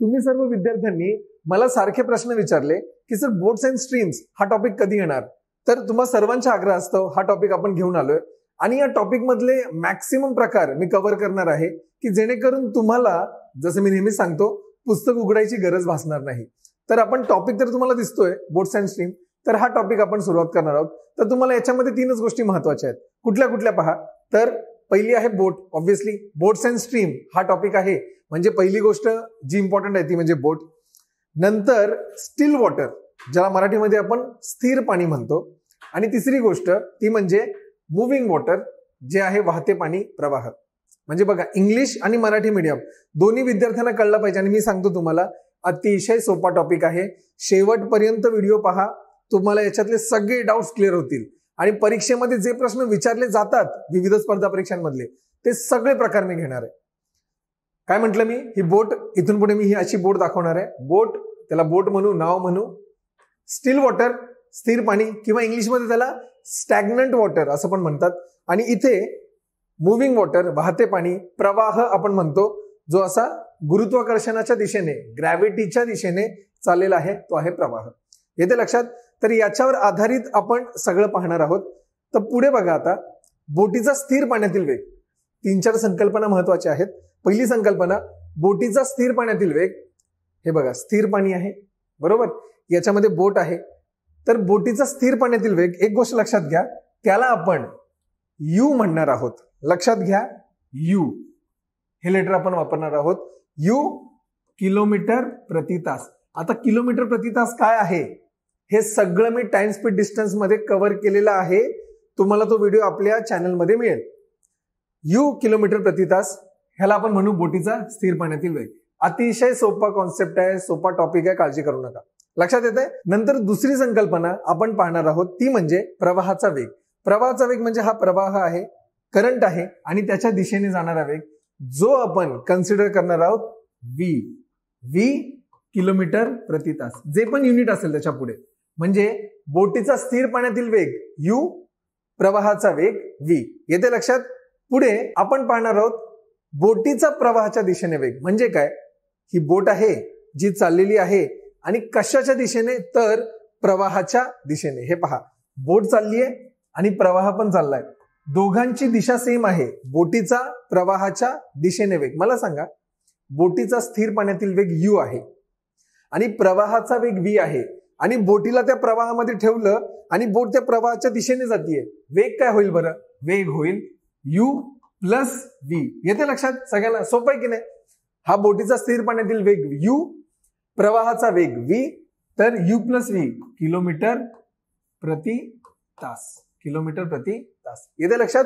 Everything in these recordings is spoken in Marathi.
तुम्ही सर्व विद्यार्थ्यांनी मला सारखे प्रश्न विचारले की सर बोट्स अँड स्ट्रीम्स हा टॉपिक कधी येणार तर तुम्हाला सर्वांचा आग्रह असतो हा टॉपिक आपण घेऊन आलोय आणि या टॉपिक मधले मॅक्सिमम प्रकार मी कव्हर करणार आहे की जेणेकरून तुम्हाला जसं मी नेहमी सांगतो पुस्तक उघडायची गरज भासणार नाही तर आपण टॉपिक तर तुम्हाला दिसतोय बोट्स अँड स्ट्रीम तर हा टॉपिक आपण सुरुवात करणार आहोत तर तुम्हाला याच्यामध्ये तीनच गोष्टी महत्वाच्या आहेत कुठल्या कुठल्या पहा तर पहिली आहे boat obviously boats and stream हा टॉपिक आहे म्हणजे पहिली गोष्ट जी इम्पॉर्टंट आहे ती म्हणजे बोट नंतर स्टील वॉटर ज्याला मराठीमध्ये आपण स्थिर पाणी म्हणतो आणि तिसरी गोष्ट ती म्हणजे मुव्हिंग वॉटर जे आहे वाहते पाणी प्रवाह म्हणजे बघा इंग्लिश आणि मराठी मीडियम दोन्ही विद्यार्थ्यांना कळलं पाहिजे आणि मी सांगतो तुम्हाला अतिशय सोपा टॉपिक आहे शेवटपर्यंत व्हिडिओ पहा तुम्हाला याच्यातले सगळे डाऊट्स क्लिअर होतील आणि परीक्षेमध्ये जे प्रश्न विचारले जातात विविध स्पर्धा परीक्षांमधले ते सगळे प्रकार मी घेणार आहे काय म्हटलं मी ही बोट इथून पुढे मी ही अशी बोट दाखवणार आहे बोट त्याला बोट म्हणू नाव म्हणू स्टील वॉटर स्थिर पाणी किंवा इंग्लिशमध्ये त्याला स्टॅग्नंट वॉटर असं पण म्हणतात आणि इथे मुव्हिंग वॉटर वाहते पाणी प्रवाह आपण म्हणतो जो असा गुरुत्वाकर्षणाच्या दिशेने ग्रॅव्हिटीच्या दिशेने चाललेला आहे तो आहे प्रवाह येते लक्षात तर याच्यावर आधारित आपण सगळं पाहणार आहोत तर पुढे बघा आता बोटीचा स्थिर पाण्यातील वेग तीन चार संकल्पना महत्वाच्या आहेत पहिली संकल्पना बोटीचा स्थिर पाण्यातील वेग हे बघा स्थिर पाणी आहे बरोबर याच्यामध्ये बोट आहे तर बोटीचा स्थिर पाण्यातील वेग एक गोष्ट लक्षात घ्या त्याला आपण यू म्हणणार आहोत लक्षात घ्या यू हे लेटर आपण वापरणार आहोत यू किलोमीटर प्रति तास आता किलोमीटर प्रति तास काय आहे हे सगळं मी टाइम स्पीड डिस्टन्समध्ये कव्हर केलेलं आहे तुम्हाला तो व्हिडिओ आपल्या चॅनलमध्ये मिळेल यू किलोमीटर प्रति तास ह्याला आपण म्हणू बोटीचा स्थिर पाण्यातील वेग अतिशय सोपा कॉन्सेप्ट आहे सोपा टॉपिक आहे काळजी करू नका लक्षात येत आहे नंतर दुसरी संकल्पना आपण पाहणार आहोत ती म्हणजे प्रवाहाचा वेग प्रवाहाचा वेग म्हणजे हा प्रवाह आहे करंट आहे आणि त्याच्या दिशेने जाणारा वेग जो आपण कन्सिडर करणार आहोत वी वी किलोमीटर प्रति तास जे पण युनिट असेल त्याच्या पुढे म्हणजे बोटीचा स्थिर पाण्यातील वेग यू प्रवाहाचा वेग व्ही येते लक्षात पुढे आपण पाहणार आहोत बोटीचा प्रवाहाच्या दिशेने वेग म्हणजे काय ही बोट आहे जी चाललेली आहे आणि कशाच्या दिशेने तर प्रवाहाच्या दिशेने हे पहा बोट चालली आहे आणि प्रवाह पण चाललाय दोघांची दिशा सेम आहे बोटीचा प्रवाहाच्या दिशेने वेग मला सांगा बोटीचा स्थिर पाण्यातील वेग यू आहे आणि प्रवाहाचा वेग व्ही आहे आणि बोटीला त्या प्रवाहामध्ये ठेवलं आणि बोट त्या प्रवाहाच्या दिशेने जातीये वेग काय होईल बरं वेग होईल यू प्लस व्ही येते लक्षात सगळ्यांना सोपं आहे की नाही हा बोटीचा स्थिर पाण्यातील वेग यू प्रवाहाचा वेग व्ही तर यू प्लस व्ही किलोमीटर प्रति तास किलोमीटर प्रति तास येते लक्षात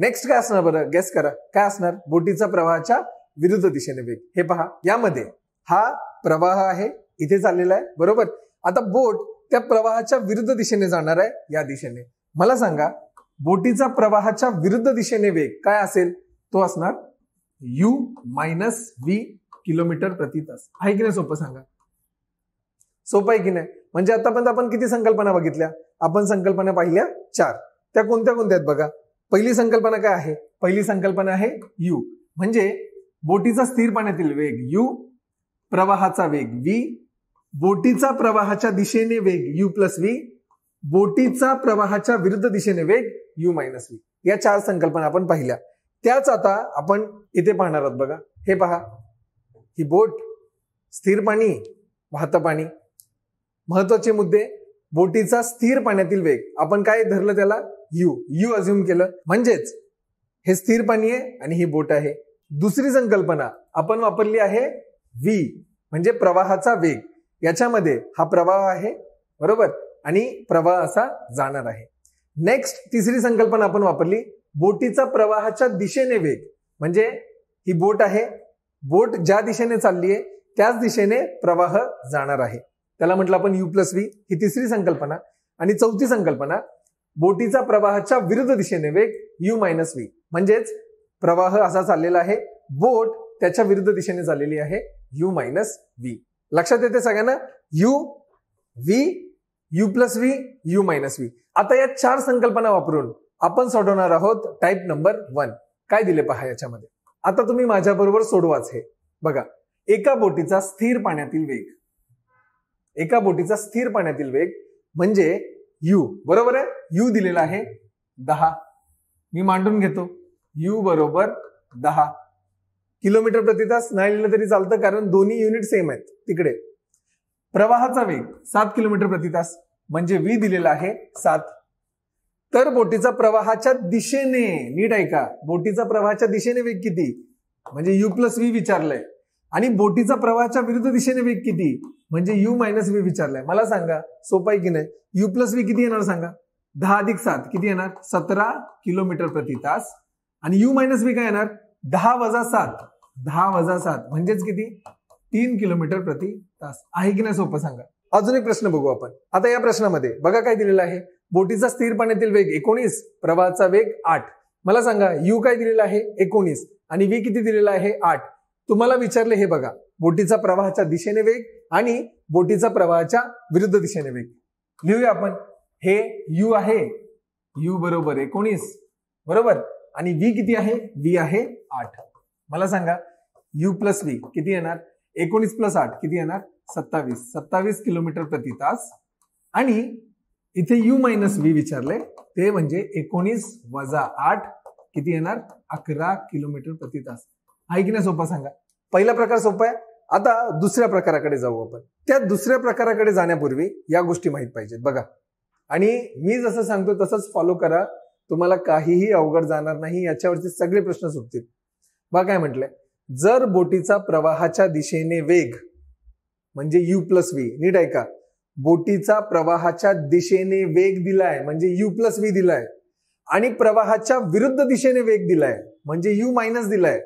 नेक्स्ट काय असणार बरं गेस करा काय असणार बोटीचा प्रवाहाच्या विरुद्ध दिशेने वेग हे पहा यामध्ये हा प्रवाह आहे इथे चाललेला आहे बरोबर आता बोट त्या प्रवाहाच्या विरुद्ध दिशेने जाणार आहे या दिशेने मला सांगा बोटीचा प्रवाहाच्या विरुद्ध दिशेने वेग काय असेल तो असणार यू मायनस व्ही किलोमीटर प्रति तास आहे की नाही सोपं सांगा सोपं आहे की नाही म्हणजे आतापर्यंत आपण किती संकल्पना बघितल्या आपण संकल्पना पाहिल्या चार त्या कोणत्या कोणत्या आहेत बघा पहिली संकल्पना काय आहे पहिली संकल्पना आहे यू म्हणजे बोटीचा स्थिर पाण्यातील वेग यू प्रवाहाचा वेग वी बोटीचा प्रवाहाच्या दिशेने वेग यू प्लस व्ही बोटीचा प्रवाहाच्या विरुद्ध दिशेने वेग यू मायनस व्ही या चार संकल्पना आपण पाहिल्या त्याच आता आपण इथे पाहणार आहोत बघा हे पहा ही बोट स्थिर पाणी वाहतं पाणी महत्वाचे मुद्दे बोटीचा स्थिर पाण्यातील वेग आपण काय धरलं त्याला यू यू अज्युम केलं म्हणजेच हे स्थिर पाणी आहे आणि ही बोट आहे दुसरी संकल्पना आपण वापरली आहे व्ही म्हणजे प्रवाहाचा वेग याच्यामध्ये हा प्रवाह आहे बरोबर आणि प्रवाह असा जाणार आहे नेक्स्ट तिसरी संकल्पना आपण वापरली बोटीचा प्रवाहाच्या दिशेने वेग म्हणजे ही बोट आहे बोट ज्या दिशेने चालली आहे त्याच दिशेने प्रवाह जाणार आहे त्याला म्हटलं आपण यू प्लस वी ही तिसरी संकल्पना आणि चौथी संकल्पना बोटीचा प्रवाहाच्या विरुद्ध दिशेने वेग यू मायनस वी म्हणजेच प्रवाह असा चाललेला आहे बोट त्याच्या विरुद्ध दिशेने चाललेली आहे यू मायनस वी लक्षात येते सगळ्यांना u v u plus v u minus v आता या चार संकल्पना वापरून आपण सोडवणार आहोत टाईप नंबर वन काय दिले पहा याच्यामध्ये आता तुम्ही माझ्याबरोबर सोडवाच हे बघा एका बोटीचा स्थिर पाण्यातील वेग एका बोटीचा स्थिर पाण्यातील वेग म्हणजे यू बरोबर आहे यू दिलेला आहे दहा मी मांडून घेतो यू बरोबर दहा किलोमीटर प्रति तास नाही लिहिलं तरी चालतं कारण दोन्ही युनिट सेम आहेत तिकडे प्रवाहाचा वेग सात किलोमीटर प्रति तास म्हणजे वी दिलेला आहे सात तर बोटीचा प्रवाहाच्या दिशेने नीट ऐका बोटीचा प्रवाहाच्या दिशेने वेग किती म्हणजे यू प्लस वी विचारलंय आणि बोटीचा प्रवाहाच्या विरुद्ध दिशेने वेग किती म्हणजे यू मायनस वी विचारलाय मला सांगा सोपाय की नाही यू प्लस वी किती येणार सांगा दहा अधिक सात किती येणार सतरा किलोमीटर प्रति तास आणि यू मायनस वी काय येणार दहा वजा सात दहा वजा सात म्हणजेच किती तीन किलोमीटर प्रति तास आहे की नाही सोपं सांगा अजून एक प्रश्न बघू आपण आता या प्रश्नामध्ये बघा काय दिलेला आहे बोटीचा स्थिर पाण्यातील वेग एकोणीस प्रवाहाचा वेग आठ मला सांगा यू काय दिलेला आहे एकोणीस आणि वी किती दिलेला आहे आठ तुम्हाला विचारले हे बघा बोटीचा प्रवाहाच्या दिशेने वेग आणि बोटीचा प्रवाहाच्या विरुद्ध दिशेने वेग लिहूया आपण हे यू आहे यू बरोबर एकोणीस बरोबर आणि वी किती आहे वी आहे आठ मला सांगा यू प्लस व्ही किती येणार एकोणीस प्लस आठ किती येणार सत्तावीस सत्तावीस किलोमीटर प्रति तास आणि इथे यू मायनस व्ही विचारले ते म्हणजे एकोणीस वजा आठ किती येणार अकरा किलोमीटर प्रति तास आहे की नाही सोपा सांगा पहिला प्रकार सोपा आहे आता दुसऱ्या प्रकाराकडे जाऊ आपण त्या दुसऱ्या प्रकाराकडे जाण्यापूर्वी या गोष्टी माहीत पाहिजेत बघा आणि मी जसं सांगतो तसंच फॉलो करा तुम्हाला काहीही अवघड जाणार नाही याच्यावरती सगळे प्रश्न सुटतील बघा काय म्हटलंय जर बोटीचा प्रवाहाच्या दिशेने वेग म्हणजे यू प्लस व्ही नीट ऐका बोटीचा प्रवाहाच्या दिशेने वेग दिलाय म्हणजे यू प्लस व्ही दिलाय आणि प्रवाहाच्या विरुद्ध दिशेने वेग दिलाय म्हणजे यू मायनस दिलाय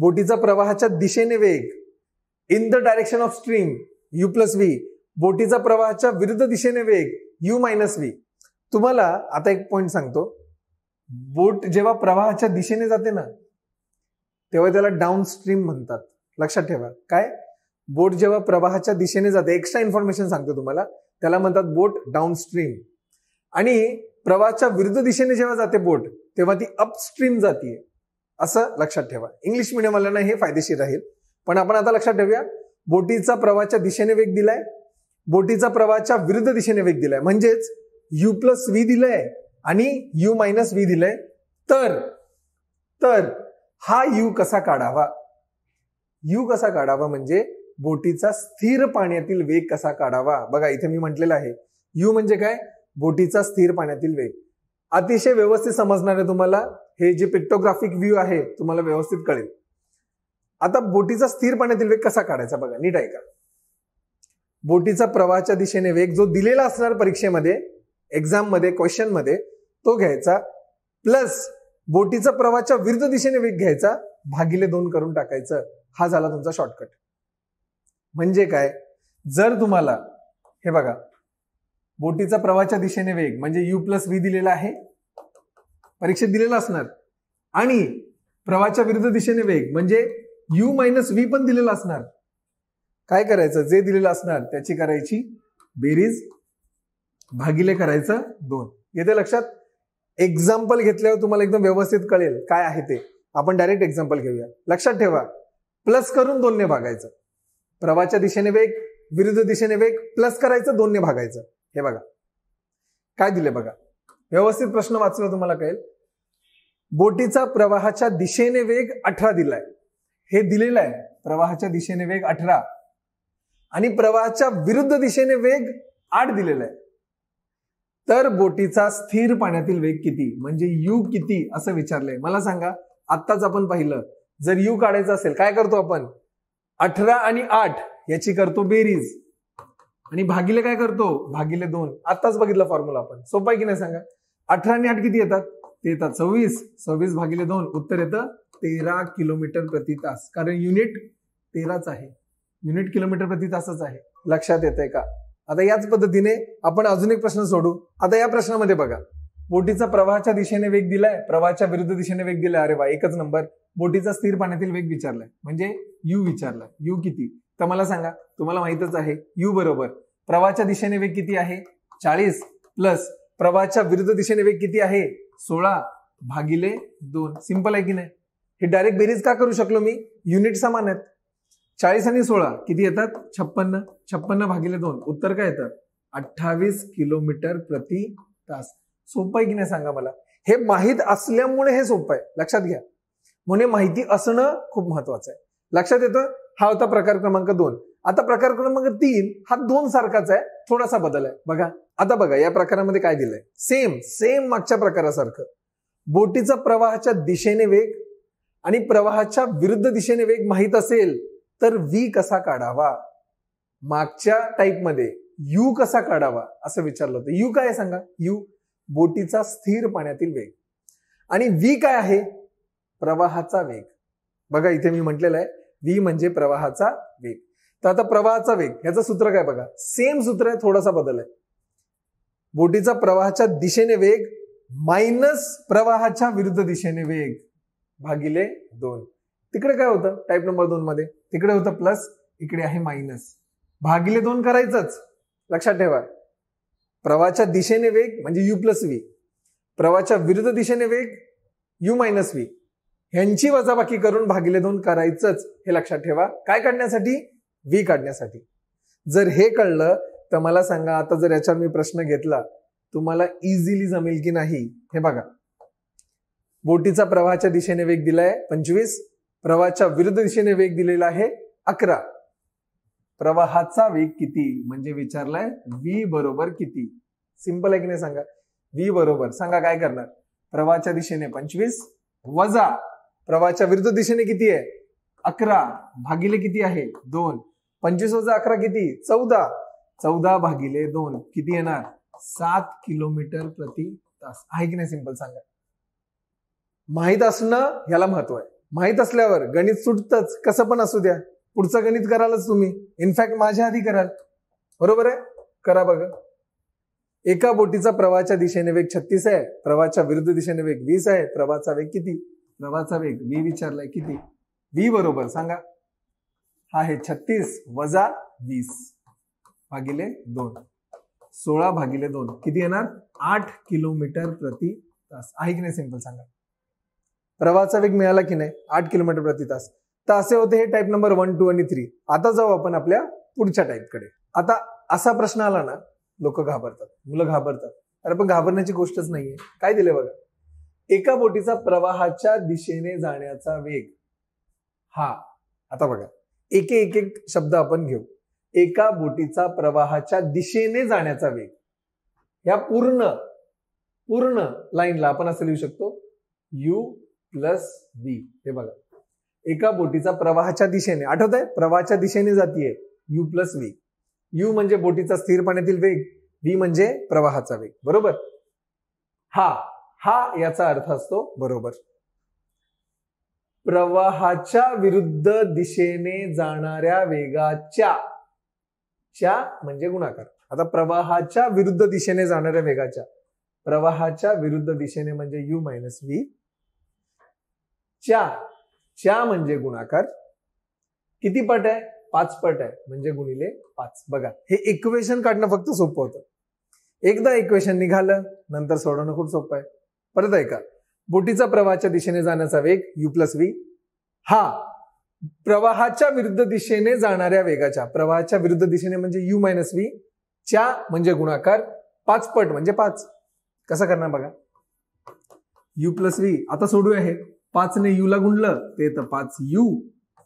बोटीचा प्रवाहाच्या दिशेने वेग in the direction of stream u plus v बोटीचा प्रवाहाच्या विरुद्ध दिशेने वेग यू मायनस व्ही तुम्हाला आता एक पॉइंट सांगतो बोट जेव्हा प्रवाहाच्या दिशेने जाते ना तेव्हा त्याला डाऊन स्ट्रीम म्हणतात लक्षात ठेवा काय बोट जेव्हा प्रवाहाच्या दिशेने जाते एक्स्ट्रा इन्फॉर्मेशन सांगतो तुम्हाला त्याला म्हणतात बोट डाऊन स्ट्रीम आणि प्रवाहाच्या विरुद्ध दिशेने जेव्हा जाते बोट तेव्हा ती अपस्ट्रीम जाते असं लक्षात ठेवा इंग्लिश मिडियमवाल्यांना हे फायदेशीर राहील पण आपण आता लक्षात ठेवूया बोटीचा प्रवाहाच्या दिशेने वेग दिलाय बोटीचा प्रवाहाच्या विरुद्ध दिशेने वेग दिलाय म्हणजेच यू प्लस व्ही दिलंय आणि यू मायनस व्ही दिलंय तर तर हा यू कसा काढावा यू कसा काढावा म्हणजे बोटीचा स्थिर पाण्यातील वेग कसा काढावा बघा इथे मी म्हटलेलं आहे यू म्हणजे काय बोटीचा स्थिर पाण्यातील वेग अतिशय व्यवस्थित समजणार आहे तुम्हाला हे जे पिक्टोग्राफिक व्ह्यू आहे तुम्हाला व्यवस्थित कळेल आता बोटीचा स्थिर पाण्यातील वेग कसा काढायचा बघा नीट ऐका बोटीचा प्रवाहाच्या दिशेने वेग जो दिलेला असणार परीक्षेमध्ये एक्झाममध्ये क्वेश्चनमध्ये तो घ्यायचा प्लस बोटीचा प्रवाहाच्या विरुद्ध दिशेने वेग घ्यायचा भागिले दोन करून टाकायचं हा झाला तुमचा शॉर्टकट म्हणजे काय जर तुम्हाला हे बघा बोटीचा प्रवाहाच्या दिशेने वेग म्हणजे यू प्लस व्ही दिलेला आहे परीक्षेत दिलेला असणार आणि प्रवाहाच्या विरुद्ध दिशेने वेग म्हणजे यू मायनस व्ही पण दिलेला असणार काय करायचं जे दिलेलं असणार त्याची करायची बेरीज भागिले करायचं दोन येते लक्षात एक्झाम्पल घेतल्यावर तुम्हाला एकदम व्यवस्थित कळेल काय आहे ते आपण डायरेक्ट एक्झाम्पल घेऊया लक्षात ठेवा प्लस करून दोनने भागायचं प्रवाच्या दिशेने वेग विरुद्ध दिशेने वेग प्लस करायचं दोनने भागायचं हे बघा काय दिले बघा व्यवस्थित प्रश्न वाचला तुम्हाला कळेल बोटीचा प्रवाहाच्या दिशेने वेग अठरा दिलाय हे दिलेलं आहे प्रवाहाच्या दिशेने वेग अठरा आणि प्रवाहाच्या विरुद्ध दिशेने वेग आठ दिलेला आहे तर बोटीचा स्थिर पाण्यातील वेग किती म्हणजे यू किती असं विचारलंय मला सांगा आत्ताच आपण पाहिलं जर यू काढायचं असेल काय करतो आपण अठरा आणि आठ याची करतो बेरीज आणि भागिले काय करतो भागिले दोन आत्ताच बघितला फॉर्म्युला आपण सोपा की नाही सांगा अठरा आणि आठ किती येतात ते येतात सव्वीस सव्वीस भागिले दोन उत्तर येतं तेरा किलोमीटर प्रति तास कारण युनिट तेराच आहे युनिट किलोमीटर प्रति तासच आहे लक्षात येत आहे का आता याच पद्धतीने आपण अजून एक प्रश्न सोडू आता या प्रश्नामध्ये बघा बोटीचा प्रवाहाच्या दिशेने वेग दिलाय प्रवाहाच्या विरुद्ध दिशेने वेग दिलाय अरे वा एकच नंबर बोटीचा स्थिर पाण्यातील वेग विचारलाय म्हणजे यू विचारलाय यू किती तर मला सांगा तुम्हाला माहितच आहे यू बरोबर प्रवाहाच्या दिशेने वेग किती आहे चाळीस प्लस प्रवाहाच्या विरुद्ध दिशेने वेग किती आहे सोळा भागिले दोन सिंपल आहे की नाही हे डायरेक्ट बेरीज का करू शकलो मी युनिट समान आहेत चाळीस आणि सोळा किती येतात छप्पन्न छप्पन्न भागिले दोन उत्तर काय येतं अठ्ठावीस किलोमीटर प्रति तास सोपं आहे की नाही सांगा मला हे माहीत असल्यामुळे हे सोपं आहे लक्षात घ्या म्हणून माहिती असणं खूप महत्वाचं आहे लक्षात येतं हा होता प्रकार क्रमांक दोन आता प्रकार क्रमांक तीन हा दोन सारखाच आहे थोडासा बदल आहे बघा आता बघा या प्रकारामध्ये काय दिलंय सेम सेम मागच्या प्रकारासारखं बोटीचा प्रवाहाच्या दिशेने वेग आणि प्रवाहाच्या विरुद्ध दिशेने वेग माहीत असेल तर वी कसा काढावा मागच्या टाईपमध्ये यू कसा काढावा असं विचारलं होतं यू काय सांगा यू बोटीचा स्थिर पाण्यातील वेग आणि वी काय आहे प्रवाहाचा वेग बघा इथे मी म्हटलेलं आहे वी म्हणजे प्रवाहाचा वेग तर आता प्रवाहाचा वेग याचं सूत्र काय बघा सेम सूत्र आहे थोडासा बदल आहे बोटीचा प्रवाहाच्या दिशेने वेग मायनस प्रवाहाच्या विरुद्ध दिशेने वेग भागिले दोन तिकडे काय होतं टाईप नंबर दोन मध्ये तिकडे होतं प्लस इकडे आहे मायनस भागिले दोन करायचंच लक्षात ठेवा प्रवाच्या दिशेने वेग म्हणजे यू प्लस व्ही प्रवाच्या विरुद्ध दिशेने वेग यू मायनस व्ही ह्यांची वजाबाकी करून भागिले दोन करायचंच हे लक्षात ठेवा काय काढण्यासाठी व्ही काढण्यासाठी जर हे कळलं तर मला सांगा आता जर याच्यावर मी प्रश्न घेतला तुम्हाला इझिली जमेल की नाही हे बघा बोटीचा प्रवाहाच्या दिशेने वेग दिलाय पंचवीस प्रवाहाच्या विरुद्ध दिशेने वेग दिलेला आहे अकरा प्रवाहाचा वेग किती म्हणजे विचारलाय व्ही बरोबर किती सिंपल आहे की नाही सांगा व्ही बरोबर सांगा काय करणार प्रवाहाच्या दिशेने पंचवीस वजा प्रवाहाच्या विरुद्ध दिशेने किती आहे अकरा भागिले किती आहे दोन पंचवीस वजा अकरा किती चौदा चौदा भागिले दोन किती येणार सात किलोमीटर प्रति तास आहे की नाही सिंपल सांगा माहीत असणं ह्याला महत्व आहे माहीत असल्यावर गणित सुटतंच कसं पण असू द्या पुढचं गणित करालच तुम्ही इनफॅक्ट माझ्या आधी कराल बरोबर आहे करा बघ एका बोटीचा प्रवाहाच्या दिशेने वेग छत्तीस आहे प्रवाहाच्या विरुद्ध दिशेने वेग वीस आहे प्रवाहाचा वेग किती प्रवाहाचा वेग वी विचारलाय किती वी बरोबर सांगा हा आहे छत्तीस वजा वीस भागिले दोन सोळा भागिले दोन किती येणार आठ किलोमीटर प्रति तास आहे की नाही सिंपल सांगा प्रवाहाचा वेग मिळाला की नाही आठ किलोमीटर प्रति तास तर असे होते हे टाईप नंबर वन टू आणि थ्री आता जाऊ आपण आपल्या पुढच्या टाईपकडे आता असा प्रश्न आला ना लोक घाबरतात मुलं घाबरतात अरे पण घाबरण्याची गोष्टच नाहीये काय दिले बघा एका बोटीचा प्रवाहाच्या दिशेने जाण्याचा वेग हा आता बघा एक एक एक शब्द आपण घेऊ एका बोटीचा प्रवाहाच्या दिशेने जाण्याचा वेग या पूर्ण पूर्ण लाईनला आपण असं लिहू शकतो यू प्लस बी हे बघा एका बोटीचा प्रवाहाच्या दिशेने आठवत आहे प्रवाहाच्या दिशेने जातीये यू प्लस व्ही यू म्हणजे बोटीचा स्थिर पाण्यातील वेग व्ही म्हणजे प्रवाहाचा वेग बरोबर हा हा याचा अर्थ असतो बरोबर प्रवाहाच्या विरुद्ध दिशेने जाणाऱ्या वेगाच्या च्या म्हणजे गुणाकार आता प्रवाहाच्या विरुद्ध दिशेने जाणाऱ्या वेगाच्या प्रवाहाच्या विरुद्ध दिशेने म्हणजे यू मायनस व्ही चार च्या म्हणजे गुणाकार किती पट आहे पाच पट आहे म्हणजे गुणिले पाच बघा हे इक्वेशन काढणं फक्त सोपं होतं एकदा इक्वेशन निघालं नंतर सोडवणं खूप सोपं आहे परत ऐका बोटीचा प्रवाहाच्या दिशेने जाण्याचा वेग यू प्लस व्ही हा प्रवाहाच्या विरुद्ध दिशेने जाणाऱ्या वेगाच्या प्रवाहाच्या विरुद्ध दिशेने म्हणजे यू मायनस वी च्या म्हणजे गुणाकार पाच पट म्हणजे पाच कसं करणार बघा यू प्लस व्ही आता सोडूया हे पाचने यू ला गुणलं ते तर पाच यू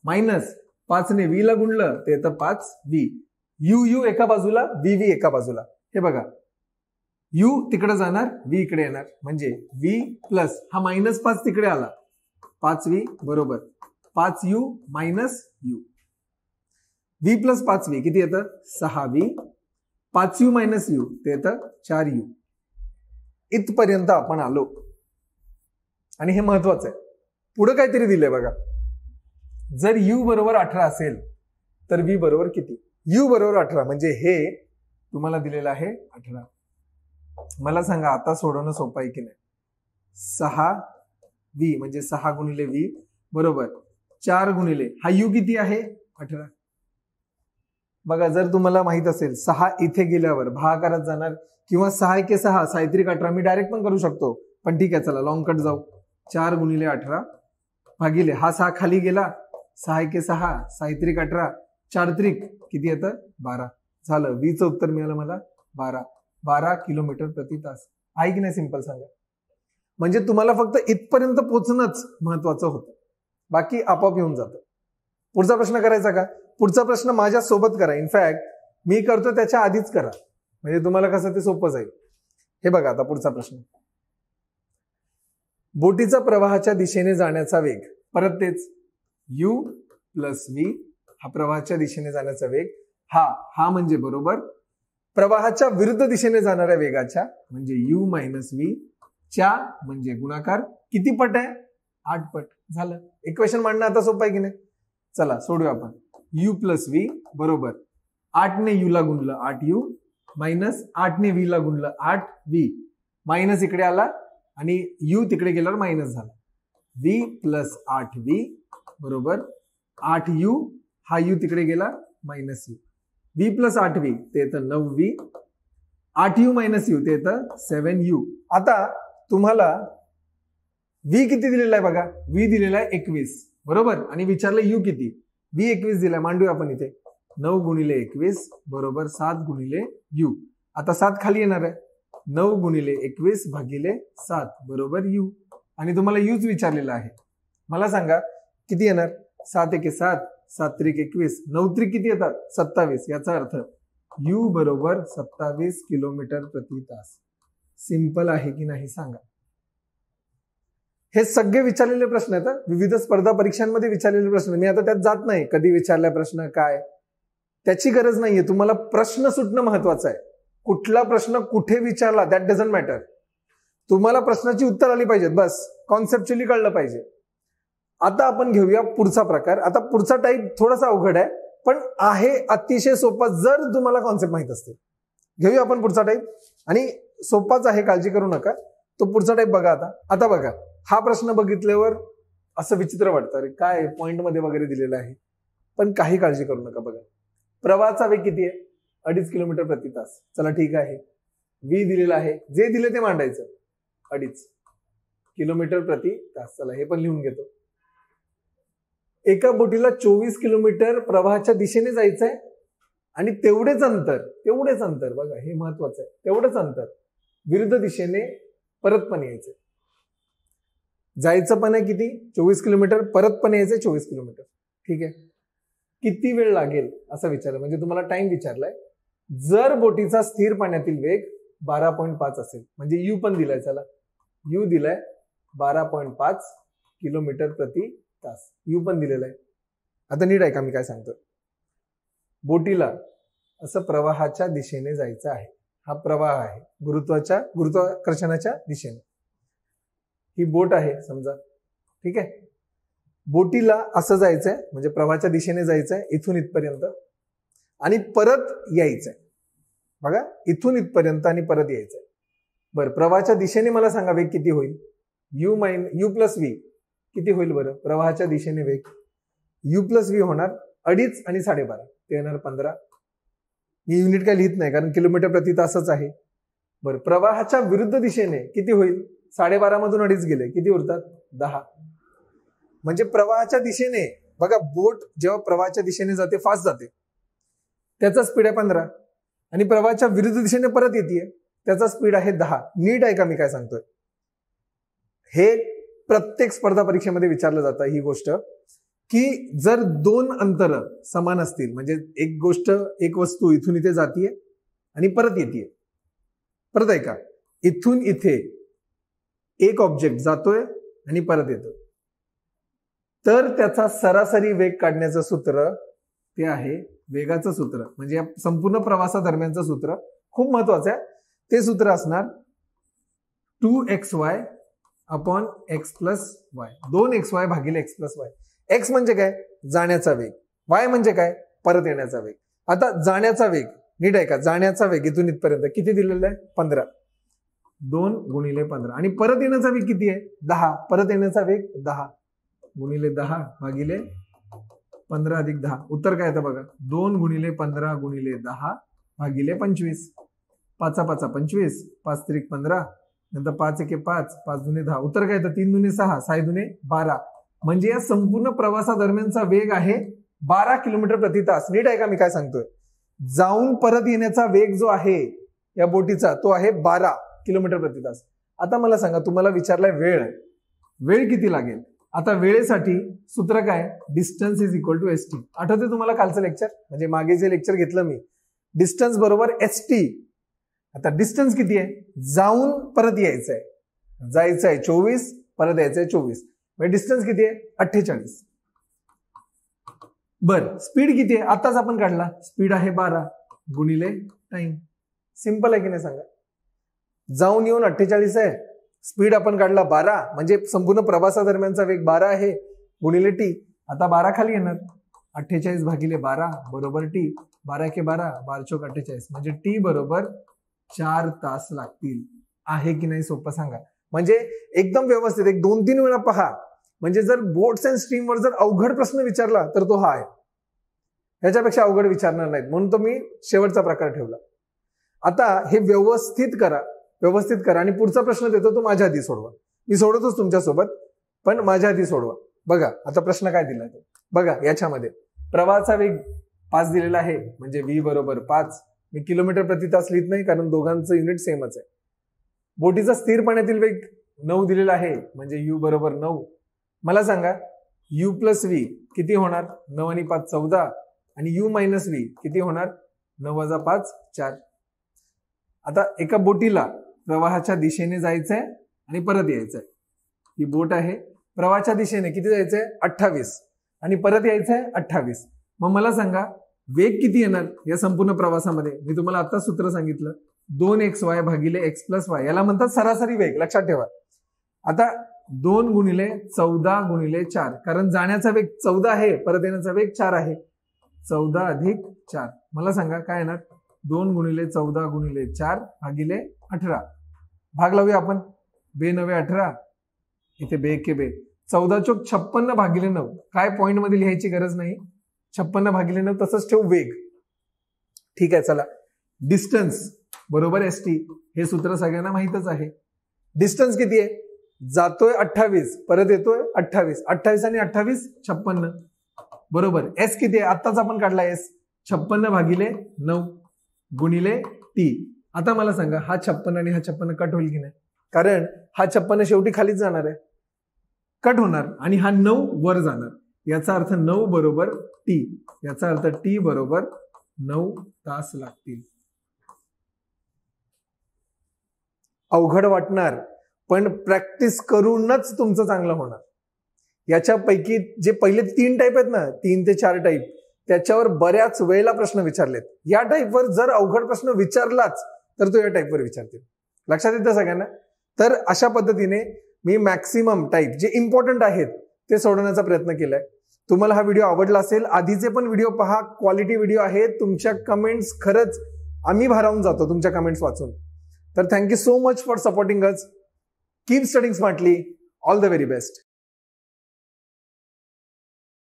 मायनस पाचने व्हीला ला गुणलं ते तर पाच व्ही यू यू एका बाजूला व्ही व्ही एका बाजूला हे बघा यू तिकडे जाणार व्ही इकडे येणार म्हणजे व्ही प्लस हा मायनस पाच तिकडे आला पाच व्ही बरोबर पाच u minus u v plus पाच व्ही किती येतं सहा व्ही पाच यू मायनस यू ते येतं चार यू इथपर्यंत आपण आलो आणि हे महत्वाचं आहे पुढं काहीतरी दिलंय बघा जर यू बरोबर अठरा असेल तर व्ही बरोबर किती यू बरोबर अठरा म्हणजे हे तुम्हाला दिलेलं आहे अठरा मला सांगा आता सोडवणं सोपं आहे की नाही सहा वी म्हणजे सहा गुणिले वी बरोबर चार गुणिले हा यू किती आहे अठरा बघा जर तुम्हाला माहित असेल सहा इथे गेल्यावर भागाकारात जाणार किंवा सहा एके सहा साहित्रिक अठरा मी डायरेक्ट पण करू शकतो पण ठीक आहे चला लॉंग कट जाऊ चार गुणिले अठरा भागिले हा सहा खाली गेला सहा एके सहा साहित्रिक अठरा चार त्रिक किती येतं बारा झालं वीचं उत्तर मिळालं मला बारा बारा किलोमीटर प्रति तास आहे की नाही सिंपल सांगा म्हणजे तुम्हाला फक्त इथपर्यंत पोचणंच महत्वाचं होतं बाकी आपोआप येऊन जातं पुढचा प्रश्न करायचा का पुढचा प्रश्न माझ्या सोबत करा इनफॅक्ट मी करतो त्याच्या आधीच करा म्हणजे तुम्हाला कसं ते सोपं जाईल हे बघा आता पुढचा प्रश्न बोटीचा प्रवाहाच्या दिशेने जाण्याचा वेग परत तेच यू प्लस व्ही हा प्रवाहाच्या दिशेने जाण्याचा वेग हा हा म्हणजे बरोबर प्रवाहाच्या विरुद्ध दिशेने जाणाऱ्या वेगाच्या म्हणजे यू मायनस व्ही च्या म्हणजे गुणाकार किती पट आहे आठ पट झालं इक्वेशन मांडणं आता सोपं आहे की नाही चला सोडूया आपण यू प्लस व्ही बरोबर आठने यू ला गुणलं आठ यू मायनस आठने व्ही ला गुणलं आठ व्ही मायनस इकडे आला आणि यू तिकडे गेल्यावर मायनस झाला वी प्लस आठ वी बरोबर आठ यू हा यू तिकडे गेला मायनस यू वी प्लस आठ व्ही ते येतं नऊ वी आठ यू मायनस यू ते येतं सेवन यू आता तुम्हाला व्ही किती दिलेला आहे बघा व्ही दिलेला आहे एकवीस बरोबर आणि विचारलं यू किती व्ही एकवीस दिलाय मांडूया आपण इथे नऊ गुणिले एकवीस बरोबर सात गुणिले यू आता सात खाली येणार आहे नऊ गुणिले एकवीस भागिले सात बरोबर यू आणि तुम्हाला यूच विचारलेला आहे मला सांगा किती येणार सात एके सात सात त्रिक एकवीस नऊ त्रिक किती येतात सत्तावीस याचा अर्थ यू बरोबर सत्तावीस किलोमीटर प्रति तास सिंपल आहे की नाही सांगा हे सगळे विचारलेले प्रश्न आहेत विविध स्पर्धा परीक्षांमध्ये विचारलेले प्रश्न मी आता त्यात जात नाही कधी विचारला प्रश्न काय त्याची गरज नाहीये तुम्हाला प्रश्न सुटणं महत्वाचं आहे कुठला प्रश्न कुठे विचारला दॅट डझंट मॅटर तुम्हाला प्रश्नाची उत्तर आली पाहिजेत बस कॉन्सेप्च्युअली कळलं पाहिजे आता आपण घेऊया पुढचा प्रकार आता पुढचा टाईप थोडासा अवघड आहे पण आहे अतिशय सोपा जर तुम्हाला कॉन्सेप्ट माहीत असतील घेऊया आपण पुढचा टाईप आणि सोपाच आहे काळजी करू नका तो पुढचा टाईप बघा आता आता बघा हा प्रश्न बघितल्यावर असं विचित्र वाटतं अरे काय पॉईंटमध्ये वगैरे दिलेलं आहे पण काही काळजी करू नका बघा प्रवाहाचा वेग किती आहे अडीच किलोमीटर प्रति तास चला ठीक आहे वी दिलेला आहे जे दिले ते मांडायचं अडीच किलोमीटर प्रति तास चला हे पण लिहून घेतो एका बोटीला चोवीस किलोमीटर प्रवाहाच्या दिशेने जायचं आहे आणि तेवढेच अंतर तेवढेच अंतर बघा हे महत्वाचं आहे तेवढंच अंतर विरुद्ध दिशेने परत पण यायचंय जायचं पण आहे किती चोवीस किलोमीटर परत पण यायचं चोवीस किलोमीटर ठीक आहे किती वेळ लागेल असा विचारलं म्हणजे तुम्हाला टाइम विचारलाय जर बोटीचा स्थिर पाण्यातील वेग बारा पॉईंट पाच असेल म्हणजे यू पण दिलाय चला यू दिलाय बारा पॉईंट पाच किलोमीटर प्रति तास यू पण दिलेला आहे आता नीट ऐका मी काय सांगतो बोटीला असं प्रवाहाच्या दिशेने जायचं आहे हा प्रवाह आहे गुरुत्वाच्या गुरुत्वाकर्षणाच्या दिशेने ही बोट आहे समजा ठीक आहे बोटीला असं जायचंय म्हणजे प्रवाहाच्या दिशेने जायचंय इथून इथपर्यंत आणि परत यायचंय बघा इथून इथपर्यंत आणि परत यायचंय बरं प्रवाहाच्या दिशेने मला सांगा वेग किती होईल u minus u plus v किती होईल बरं प्रवाहाच्या दिशेने वेग यू प्लस व्ही होणार अडीच आणि साडेबारा ते येणार पंधरा मी युनिट काय लिहित नाही कारण किलोमीटर प्रति तासच आहे बरं प्रवाहाच्या विरुद्ध दिशेने किती होईल साडेबारा मधून अडीच गेले किती उरतात दहा म्हणजे प्रवाहाच्या दिशेने बघा बोट जेव्हा प्रवाहाच्या दिशेने जाते फास्ट जाते त्याचा स्पीड आहे पंधरा आणि प्रवाहाच्या विरुद्ध दिशेने परत येते त्याचा स्पीड आहे दहा नीट ऐका मी काय सांगतोय हे प्रत्येक स्पर्धा परीक्षेमध्ये विचारलं जातं ही गोष्ट की जर दोन अंतर समान असतील म्हणजे एक गोष्ट एक वस्तू इथून इथे जाते आणि परत येते परत ऐका इथून इथे एक ऑब्जेक्ट जातोय आणि परत येतो तर त्याचा सरासरी वेग काढण्याचं सूत्र ते आहे वेगाचं सूत्र म्हणजे या संपूर्ण प्रवासादरम्यानचं सूत्र खूप महत्वाचं आहे ते सूत्र असणार two x y upon x plus y दोन एक्स वाय भागिले एक्स प्लस वाय एक्स म्हणजे काय जाण्याचा वेग वाय म्हणजे काय परत येण्याचा वेग आता जाण्याचा वेग नीट आहे का जाण्याचा वेग इथून इथपर्यंत किती दिलेला आहे पंधरा दोन गुणिले पंधरा आणि परत येण्याचा वेग किती आहे दहा परत येण्याचा वेग दहा गुणिले दहा भागिले पंधरा अधिक दहा उत्तर काय येतं बघा दोन गुणिले पंधरा गुणिले दहा भागिले पंचवीस पाचा पाचा पंचवीस पाच त्रिक पंधरा नंतर पाच एके पाच पाच जुने दहा उत्तर काय येतं तीन जुने सहा सहा दुने बारा म्हणजे या संपूर्ण प्रवासादरम्यानचा वेग आहे बारा किलोमीटर प्रति तास नीट आहे का मी काय सांगतोय जाऊन परत येण्याचा वेग जो आहे या बोटीचा तो आहे बारा किलोमीटर प्रति तास आता मला सांगा तुम्हाला विचारलाय वेळ वेळ किती लागेल आता वेळेसाठी सूत्र काय distance is equal to s t आठवते तुम्हाला कालचं लेक्चर म्हणजे मागे जे लेक्चर घेतलं मी डिस्टन्स बरोबर एस टी आता डिस्टन्स किती आहे जाऊन परत यायचं आहे जायचं आहे चोवीस परत यायचं आहे चोवीस म्हणजे डिस्टन्स किती आहे अठ्ठेचाळीस बर स्पीड किती आहे आताच आपण काढला स्पीड आहे बारा गुणिले टाइम सिंपल आहे की नाही सांगा जाऊन येऊन अठ्ठेचाळीस आहे स्पीड आपण काढला बारा म्हणजे संपूर्ण प्रवासादरम्यानचा वेग बारा आहे गुणिले टी आता बारा खाली येणार अठ्ठेचाळीस भागिले बारा बरोबर टी बारा के बारा बार चौक अठ्ठेचाळीस म्हणजे टी बरोबर चार तास लागतील आहे की नाही सोपं सांगा म्हणजे एकदम व्यवस्थित एक दोन तीन वेळा पहा म्हणजे जर बोट्स अँड वर जर अवघड प्रश्न विचारला तर तो हा आहे ह्याच्यापेक्षा अवघड विचारणार नाहीत म्हणून तो मी शेवटचा प्रकार ठेवला आता हे व्यवस्थित करा व्यवस्थित करा आणि पुढचा प्रश्न देतो तो माझ्या आधी सोडवा मी सोडतोच तुमच्यासोबत पण माझ्या आधी सोडवा बघा आता प्रश्न काय दिला तो बघा याच्यामध्ये प्रवाहाचा वेग पाच दिलेला आहे म्हणजे व्ही बरोबर पाच मी किलोमीटर प्रति तास लिहित नाही कारण दोघांचं युनिट सेमच आहे बोटीचा स्थिर पाण्यातील वेग नऊ दिलेला आहे म्हणजे यू बरोबर नऊ मला सांगा यू प्लस व्ही किती होणार नऊ आणि पाच चौदा आणि यू मायनस व्ही किती होणार नऊ वजा पाच चार आता एका बोटीला प्रवाहाच्या दिशेने जायचंय आणि परत यायचंय ही बोट आहे प्रवाहाच्या दिशेने किती जायचंय अठ्ठावीस आणि परत यायचंय अठ्ठावीस मग मला सांगा वेग किती येणार या संपूर्ण प्रवासामध्ये मी तुम्हाला आता सूत्र सांगितलं दोन एक्स वाय भागिले एक्स प्लस वाय याला म्हणतात सरासरी वेग लक्षात ठेवा आता दोन गुणिले चौदा गुणिले चार कारण जाण्याचा वेग चौदा आहे परत येण्याचा वेग चार आहे चौदा अधिक चार मला सांगा काय येणार दोन गुणिले चौदा गुणिले चार भागिले अठरा भाग लावूया आपण बे नवे अठरा इथे बे के बे चौदा चोक छप्पन्न भागिले नऊ काय मध्ये लिहायची गरज नाही छप्पन्न भागिले नऊ तसंच ठेवू वेग ठीक आहे चला डिस्टन्स बरोबर एस टी हे सूत्र सगळ्यांना माहीतच आहे डिस्टन्स किती आहे जातोय अठ्ठावीस परत येतोय अठ्ठावीस अठ्ठावीस आणि अठ्ठावीस छप्पन्न बरोबर एस किती आहे आत्ताच आपण काढला एस छप्पन्न भागिले नऊ गुणिले टी आता मला सांगा हा छप्पन आणि हा छप्पन कट होईल की नाही कारण हा छप्पन शेवटी खालीच जाणार आहे कट होणार आणि हा नऊ वर जाणार याचा अर्थ नऊ बरोबर टी याचा अर्थ टी बरोबर नऊ तास लागतील अवघड वाटणार पण प्रॅक्टिस करूनच तुमचं चांगलं होणार याच्यापैकी जे पहिले तीन टाईप आहेत ना तीन ते चार टाईप त्याच्यावर बऱ्याच वेळेला प्रश्न विचारलेत या टाईपवर जर अवघड प्रश्न विचारलाच तर तो या टाईपवर विचारतील लक्षात येतं सगळ्यांना तर अशा पद्धतीने मी मॅक्सिमम टाईप जे इम्पॉर्टंट आहेत ते सोडवण्याचा प्रयत्न केलाय तुम्हाला हा व्हिडिओ आवडला असेल आधीचे पण व्हिडिओ पहा क्वालिटी व्हिडिओ आहेत तुमच्या कमेंट्स खरंच आम्ही भारावून जातो तुमच्या कमेंट्स वाचून तर thank you so much for supporting us keep studying smartly all the very best